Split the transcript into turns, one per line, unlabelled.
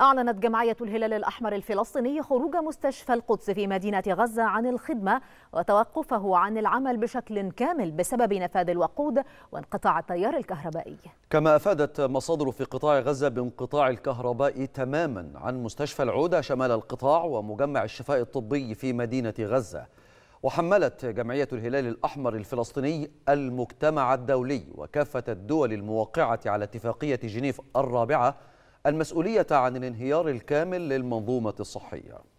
أعلنت جمعية الهلال الأحمر الفلسطيني خروج مستشفى القدس في مدينة غزة عن الخدمة وتوقفه عن العمل بشكل كامل بسبب نفاذ الوقود وانقطاع التيار الكهربائي
كما أفادت مصادر في قطاع غزة بانقطاع الكهرباء تماما عن مستشفى العودة شمال القطاع ومجمع الشفاء الطبي في مدينة غزة وحملت جمعية الهلال الأحمر الفلسطيني المجتمع الدولي وكافة الدول الموقعة على اتفاقية جنيف الرابعة المسؤولية عن الانهيار الكامل للمنظومة الصحية